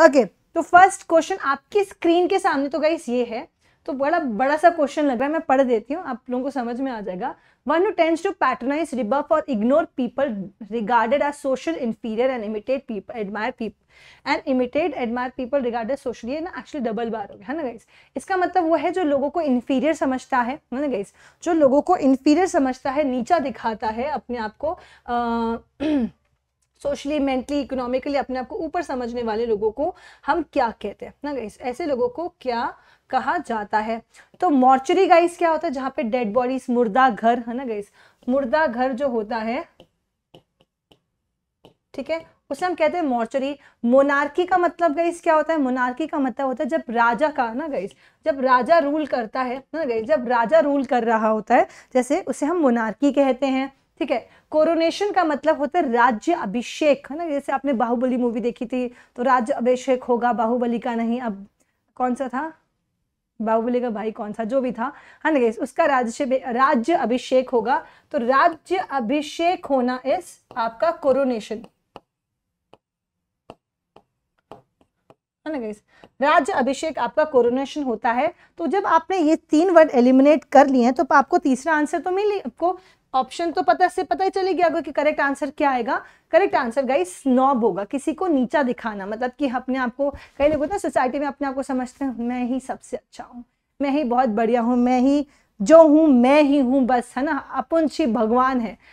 okay तो first question आपकी screen के सामने तो गाइस ये है तो बड़ा बड़ा सा क्वेश्चन लग रहा है मैं पढ़ देती हूँ आप लोगों को समझ में आ जाएगा one who tends to patronize rebuff और ignore people regarded as social inferior and imitated people admire people and imitated admire people regarded socially ना एक्चुअली डबल बार हो गया है ना गाइस इसका मतलब वो है जो लोगों को इन्फीरियर समझता है ना गाइस जो लोगों को इन्फीरियर समझता है नीचा दिखाता है अपने आप को आ, सोशली मेंटली इकोनॉमिकली अपने आप को ऊपर समझने वाले लोगों को हम क्या कहते हैं ना गाइस ऐसे लोगों को क्या कहा जाता है तो मॉर्चरी गाइस क्या होता है जहां पे डेड बॉडीज मुर्दा घर है ना गाइस मुर्दा घर जो होता है ठीक है उसे हम कहते हैं मॉर्चरी मोनार्की का मतलब गाइस क्या होता है मोनार्की का मतलब होता है जब राजा का ना गाइस जब राजा रूल करता है ना गाइस जब राजा रूल कर रहा होता है जैसे उसे हम मोनार्की कहते हैं ठीक है कोरोनेशन का मतलब होता है राज्य अभिषेक है ना जैसे आपने बाहुबली मूवी देखी थी तो राज्य अभिषेक होगा बाहुबली का नहीं अब कौन सा था बाहुबली का भाई कौन सा जो भी था है ना उसका राज्य राज्य अभिषेक होगा तो राज्य अभिषेक होना इस आपका कोरोनेशन राज्य अभिषेक आपका कोरोनेशन होता है तो जब आपने ये तीन वर्ड एलिमिनेट कर लिए हैं तो आपको तीसरा आंसर तो मिल आपको ऑप्शन तो पता से पता ही चले गया कि करेक्ट आंसर क्या आएगा करेक्ट आंसर गाइस स्नॉब होगा किसी को नीचा दिखाना मतलब कि अपने आप को कई लोग होते हैं सोसाइटी में अपने आप को समझते हैं मैं ही सबसे अच्छा हूँ मैं ही बहुत बढ़िया हूँ मैं ही जो हूँ मैं ही हूँ बस है ना अपुंशी भगवान है